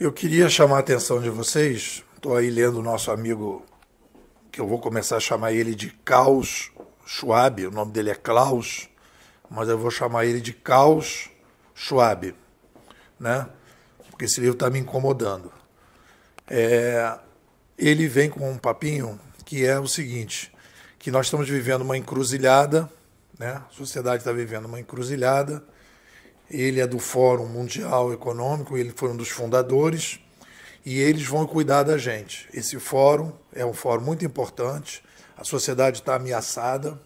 Eu queria chamar a atenção de vocês, estou aí lendo o nosso amigo, que eu vou começar a chamar ele de Klaus Schwab, o nome dele é Klaus, mas eu vou chamar ele de Klaus Schwab, né? porque esse livro está me incomodando. É, ele vem com um papinho que é o seguinte, que nós estamos vivendo uma encruzilhada, né? a sociedade está vivendo uma encruzilhada, ele é do Fórum Mundial Econômico, ele foi um dos fundadores, e eles vão cuidar da gente. Esse fórum é um fórum muito importante, a sociedade está ameaçada,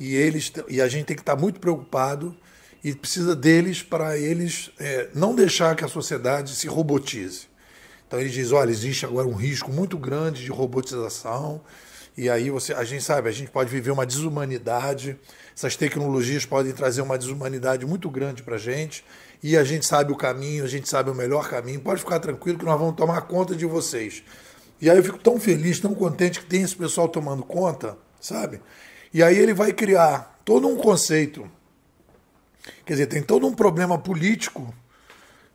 e, eles, e a gente tem que estar muito preocupado e precisa deles para eles é, não deixar que a sociedade se robotize. Então ele diz, olha, existe agora um risco muito grande de robotização, e aí você, a gente sabe, a gente pode viver uma desumanidade. Essas tecnologias podem trazer uma desumanidade muito grande para a gente. E a gente sabe o caminho, a gente sabe o melhor caminho. Pode ficar tranquilo que nós vamos tomar conta de vocês. E aí eu fico tão feliz, tão contente que tem esse pessoal tomando conta, sabe? E aí ele vai criar todo um conceito. Quer dizer, tem todo um problema político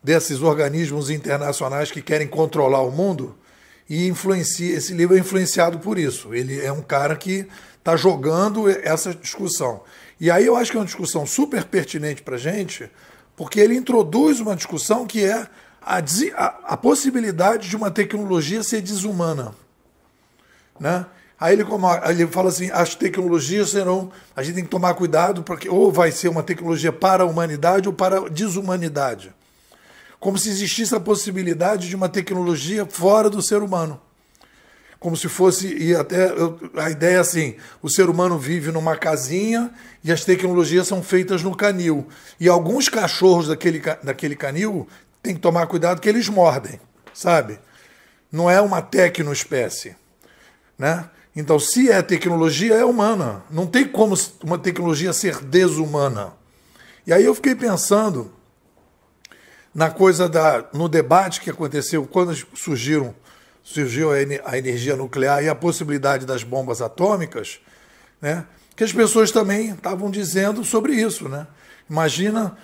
desses organismos internacionais que querem controlar o mundo e influencia, esse livro é influenciado por isso. Ele é um cara que está jogando essa discussão. E aí eu acho que é uma discussão super pertinente para a gente, porque ele introduz uma discussão que é a, a, possibilidade de uma tecnologia ser desumana. Né? Aí ele, como, ele fala assim: as tecnologias serão. A gente tem que tomar cuidado, porque ou vai ser uma tecnologia para a humanidade ou para a desumanidade como se existisse a possibilidade de uma tecnologia fora do ser humano. Como se fosse, e até a ideia é assim: o ser humano vive numa casinha e as tecnologias são feitas no canil. E alguns cachorros daquele, daquele canil tem que tomar cuidado que eles mordem, sabe? Não é uma tecnoespécie, né? Então, se é tecnologia, é humana. Não tem como uma tecnologia ser desumana. E aí eu fiquei pensando na coisa da no debate que aconteceu quando surgiram surgiu a energia nuclear e a possibilidade das bombas atômicas, né? Que as pessoas também estavam dizendo sobre isso, né? Imagina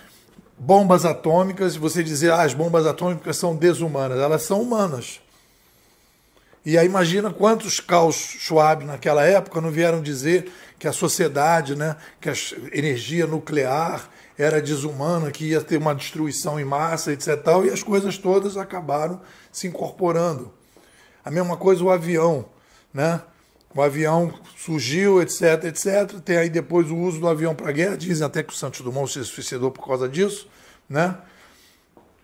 bombas atômicas, você dizer, ah, as bombas atômicas são desumanas, elas são humanas. E aí imagina quantos caos Schwab naquela época não vieram dizer que a sociedade, né, que a energia nuclear era desumana, que ia ter uma destruição em massa, etc. Tal, e as coisas todas acabaram se incorporando. A mesma coisa o avião, né? O avião surgiu, etc, etc. Tem aí depois o uso do avião para guerra. Dizem até que o Santos Dumont se suicidou por causa disso, né?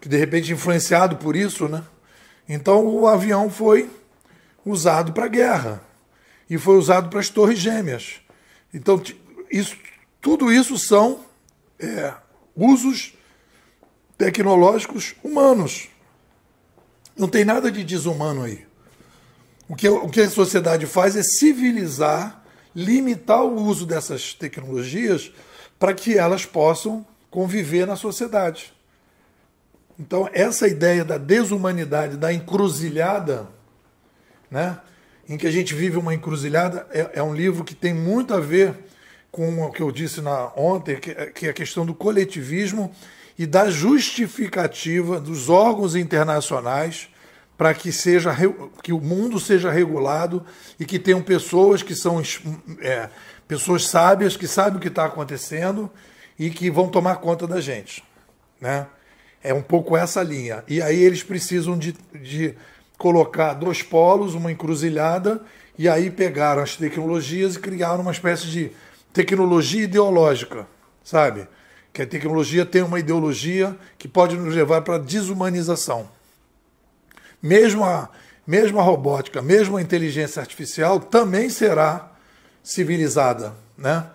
Que de repente influenciado por isso, né? Então o avião foi usado para guerra e foi usado para as torres gêmeas. Então, isso, tudo isso são é, usos tecnológicos humanos. Não tem nada de desumano aí. O que, o que a sociedade faz é civilizar, limitar o uso dessas tecnologias para que elas possam conviver na sociedade. Então, essa ideia da desumanidade, da encruzilhada, né, em que a gente vive uma encruzilhada, é, é um livro que tem muito a ver com o que eu disse na, ontem, que, é, que é a questão do coletivismo e da justificativa dos órgãos internacionais para que, seja, que o mundo seja regulado e que tenham pessoas que são é, pessoas sábias, que sabem o que está acontecendo e que vão tomar conta da gente. Né? É um pouco essa linha. E aí eles precisam de, de colocar dois polos, uma encruzilhada, e aí pegaram as tecnologias e criaram uma espécie de tecnologia ideológica, sabe? Que a tecnologia tem uma ideologia que pode nos levar para a desumanização. Mesmo a, mesmo a robótica, mesmo a inteligência artificial também será civilizada, né?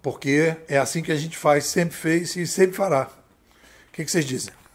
Porque é assim que a gente faz, sempre fez e sempre fará. O que, que vocês dizem?